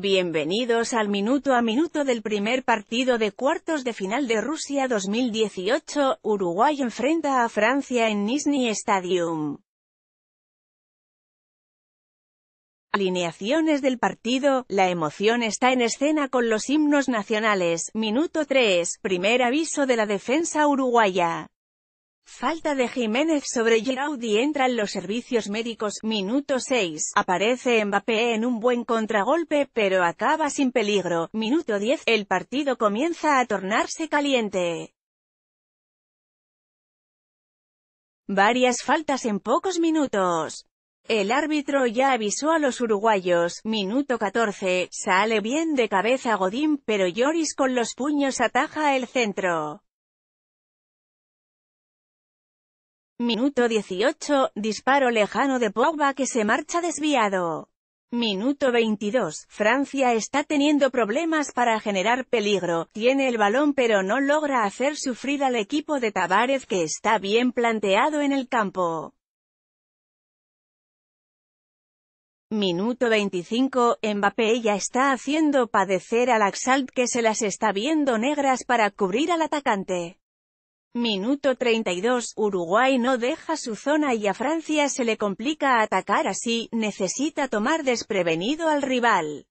Bienvenidos al minuto a minuto del primer partido de cuartos de final de Rusia 2018, Uruguay enfrenta a Francia en Nizhny Stadium. Alineaciones del partido, la emoción está en escena con los himnos nacionales, minuto 3, primer aviso de la defensa uruguaya. Falta de Jiménez sobre Giraudi entran los servicios médicos, minuto 6, aparece Mbappé en un buen contragolpe pero acaba sin peligro, minuto 10, el partido comienza a tornarse caliente. Varias faltas en pocos minutos. El árbitro ya avisó a los uruguayos, minuto 14, sale bien de cabeza Godín pero Lloris con los puños ataja el centro. Minuto 18, disparo lejano de Pogba que se marcha desviado. Minuto 22, Francia está teniendo problemas para generar peligro, tiene el balón pero no logra hacer sufrir al equipo de Tavares que está bien planteado en el campo. Minuto 25, Mbappé ya está haciendo padecer al Axalt que se las está viendo negras para cubrir al atacante. Minuto 32, Uruguay no deja su zona y a Francia se le complica atacar así, necesita tomar desprevenido al rival.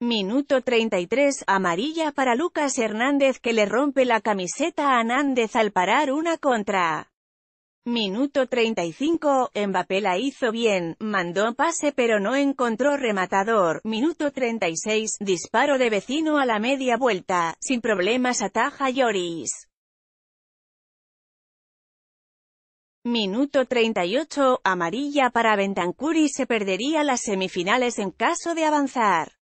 Minuto 33, amarilla para Lucas Hernández que le rompe la camiseta a Hernández al parar una contra. Minuto 35, Mbappé la hizo bien, mandó pase pero no encontró rematador. Minuto 36, disparo de vecino a la media vuelta, sin problemas ataja Lloris. Minuto 38, amarilla para Bentancur y se perdería las semifinales en caso de avanzar.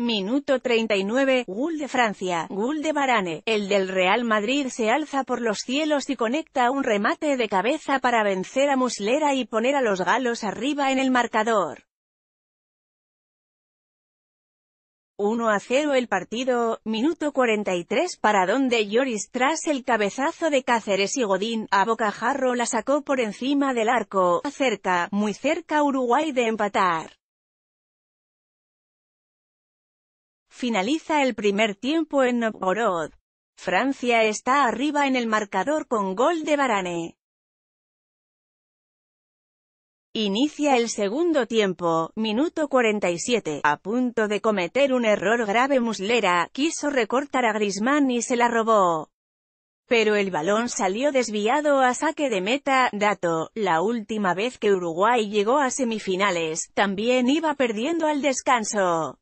Minuto 39, Gull de Francia, Gull de Varane, el del Real Madrid se alza por los cielos y conecta un remate de cabeza para vencer a Muslera y poner a los galos arriba en el marcador. 1 a 0 el partido, minuto 43 para donde Lloris tras el cabezazo de Cáceres y Godín, a bocajarro la sacó por encima del arco, acerca, muy cerca Uruguay de empatar. Finaliza el primer tiempo en Novgorod. Francia está arriba en el marcador con gol de Barane. Inicia el segundo tiempo, minuto 47, a punto de cometer un error grave Muslera, quiso recortar a Griezmann y se la robó. Pero el balón salió desviado a saque de meta, dato, la última vez que Uruguay llegó a semifinales, también iba perdiendo al descanso.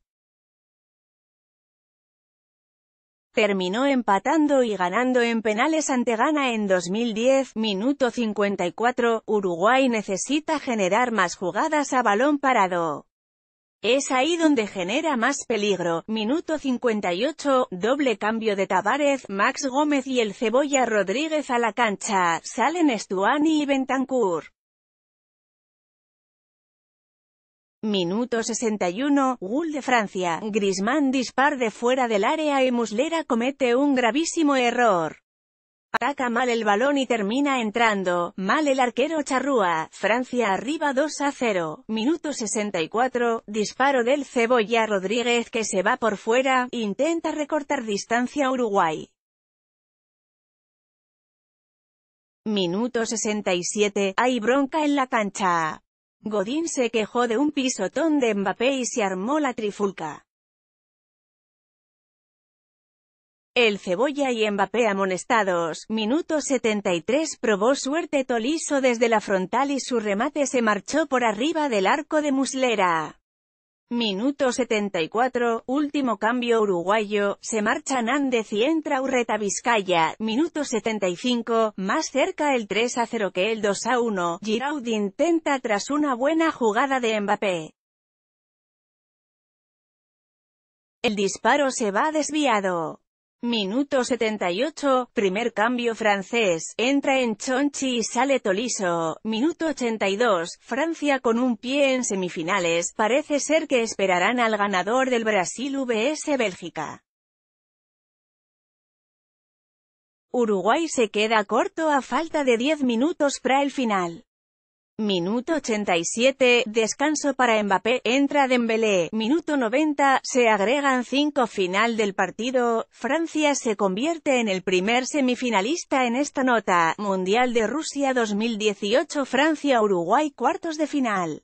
Terminó empatando y ganando en penales ante Ghana en 2010, minuto 54, Uruguay necesita generar más jugadas a balón parado. Es ahí donde genera más peligro, minuto 58, doble cambio de Tavares, Max Gómez y el Cebolla Rodríguez a la cancha, salen Estuani y Bentancur. Minuto 61, Gul de Francia, Griezmann dispar de fuera del área y Muslera comete un gravísimo error. Ataca mal el balón y termina entrando, mal el arquero Charrúa, Francia arriba 2 a 0, minuto 64, disparo del Cebolla Rodríguez que se va por fuera, intenta recortar distancia Uruguay. Minuto 67, hay bronca en la cancha. Godín se quejó de un pisotón de Mbappé y se armó la trifulca. El Cebolla y Mbappé amonestados, minuto 73 probó suerte Toliso desde la frontal y su remate se marchó por arriba del arco de Muslera. Minuto 74, último cambio uruguayo, se marcha Nández y entra Urreta Vizcaya. Minuto 75, más cerca el 3 a 0 que el 2 a 1, Giraud intenta tras una buena jugada de Mbappé. El disparo se va desviado. Minuto 78, primer cambio francés, entra en Chonchi y sale Toliso. Minuto 82, Francia con un pie en semifinales, parece ser que esperarán al ganador del Brasil vs Bélgica. Uruguay se queda corto a falta de 10 minutos para el final. Minuto 87, descanso para Mbappé, entra Dembélé. Minuto 90, se agregan 5 final del partido. Francia se convierte en el primer semifinalista en esta nota. Mundial de Rusia 2018 Francia-Uruguay cuartos de final.